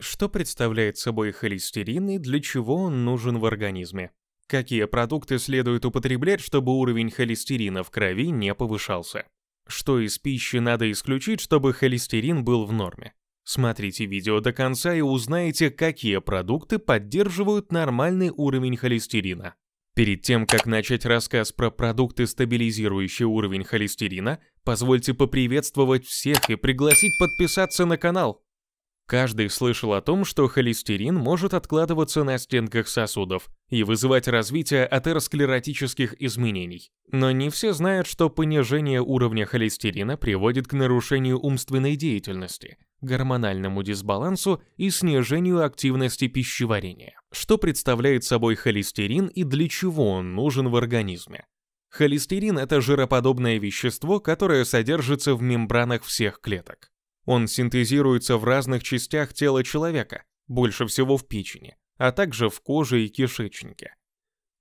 Что представляет собой холестерин и для чего он нужен в организме? Какие продукты следует употреблять, чтобы уровень холестерина в крови не повышался? Что из пищи надо исключить, чтобы холестерин был в норме? Смотрите видео до конца и узнаете, какие продукты поддерживают нормальный уровень холестерина. Перед тем, как начать рассказ про продукты, стабилизирующие уровень холестерина, позвольте поприветствовать всех и пригласить подписаться на канал. Каждый слышал о том, что холестерин может откладываться на стенках сосудов и вызывать развитие атеросклеротических изменений. Но не все знают, что понижение уровня холестерина приводит к нарушению умственной деятельности, гормональному дисбалансу и снижению активности пищеварения. Что представляет собой холестерин и для чего он нужен в организме? Холестерин – это жироподобное вещество, которое содержится в мембранах всех клеток. Он синтезируется в разных частях тела человека, больше всего в печени, а также в коже и кишечнике.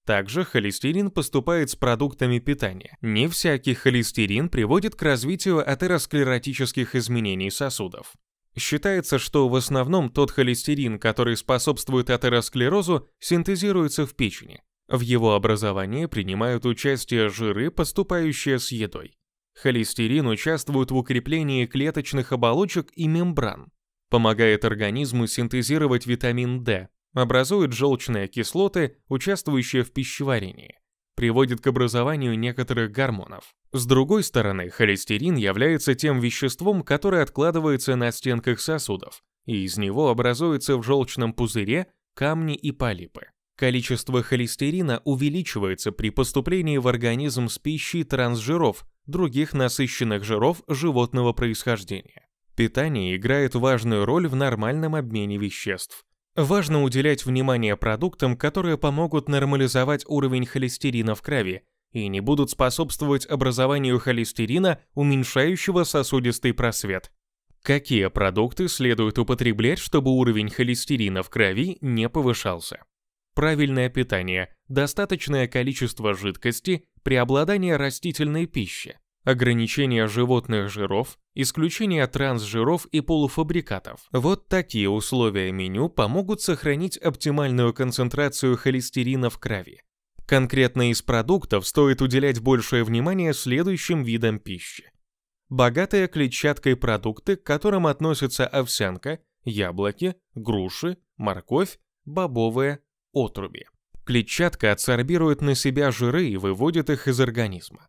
Также холестерин поступает с продуктами питания. Не всякий холестерин приводит к развитию атеросклеротических изменений сосудов. Считается, что в основном тот холестерин, который способствует атеросклерозу, синтезируется в печени. В его образовании принимают участие жиры, поступающие с едой. Холестерин участвует в укреплении клеточных оболочек и мембран, помогает организму синтезировать витамин D, образует желчные кислоты, участвующие в пищеварении, приводит к образованию некоторых гормонов. С другой стороны, холестерин является тем веществом, которое откладывается на стенках сосудов, и из него образуются в желчном пузыре камни и полипы. Количество холестерина увеличивается при поступлении в организм с пищей трансжиров, других насыщенных жиров животного происхождения. Питание играет важную роль в нормальном обмене веществ. Важно уделять внимание продуктам, которые помогут нормализовать уровень холестерина в крови и не будут способствовать образованию холестерина, уменьшающего сосудистый просвет. Какие продукты следует употреблять, чтобы уровень холестерина в крови не повышался? Правильное питание, достаточное количество жидкости, преобладание растительной пищи, Ограничение животных жиров, исключение трансжиров и полуфабрикатов. Вот такие условия меню помогут сохранить оптимальную концентрацию холестерина в крови. Конкретно из продуктов стоит уделять большее внимание следующим видам пищи. Богатые клетчаткой продукты, к которым относятся овсянка, яблоки, груши, морковь, бобовые, отруби. Клетчатка адсорбирует на себя жиры и выводит их из организма.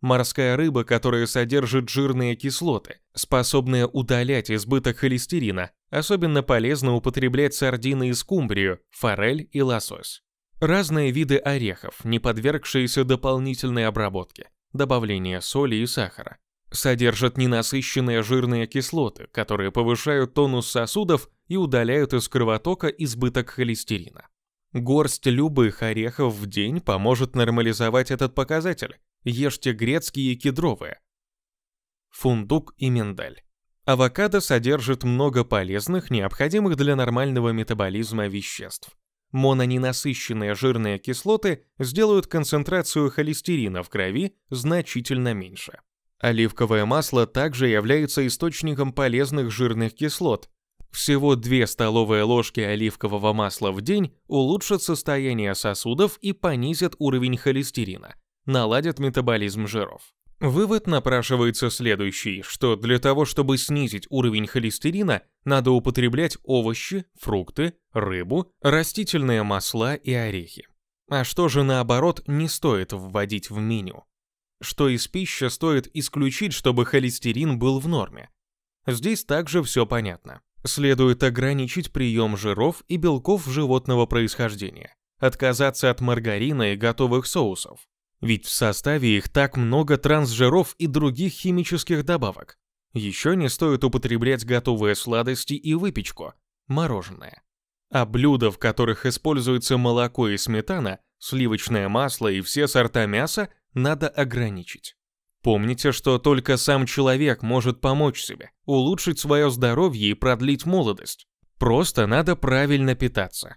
Морская рыба, которая содержит жирные кислоты, способная удалять избыток холестерина, особенно полезно употреблять сардины и скумбрию, форель и лосось. Разные виды орехов, не подвергшиеся дополнительной обработке, добавление соли и сахара. Содержат ненасыщенные жирные кислоты, которые повышают тонус сосудов и удаляют из кровотока избыток холестерина. Горсть любых орехов в день поможет нормализовать этот показатель, Ешьте грецкие и кедровые. Фундук и миндаль. Авокадо содержит много полезных, необходимых для нормального метаболизма веществ. Мононенасыщенные жирные кислоты сделают концентрацию холестерина в крови значительно меньше. Оливковое масло также является источником полезных жирных кислот. Всего 2 столовые ложки оливкового масла в день улучшат состояние сосудов и понизят уровень холестерина, наладят метаболизм жиров. Вывод напрашивается следующий, что для того, чтобы снизить уровень холестерина, надо употреблять овощи, фрукты, рыбу, растительные масла и орехи. А что же наоборот не стоит вводить в меню? Что из пищи стоит исключить, чтобы холестерин был в норме? Здесь также все понятно. Следует ограничить прием жиров и белков животного происхождения, отказаться от маргарина и готовых соусов, ведь в составе их так много трансжиров и других химических добавок. Еще не стоит употреблять готовые сладости и выпечку, мороженое. А блюда, в которых используется молоко и сметана, сливочное масло и все сорта мяса, надо ограничить. Помните, что только сам человек может помочь себе, улучшить свое здоровье и продлить молодость. Просто надо правильно питаться.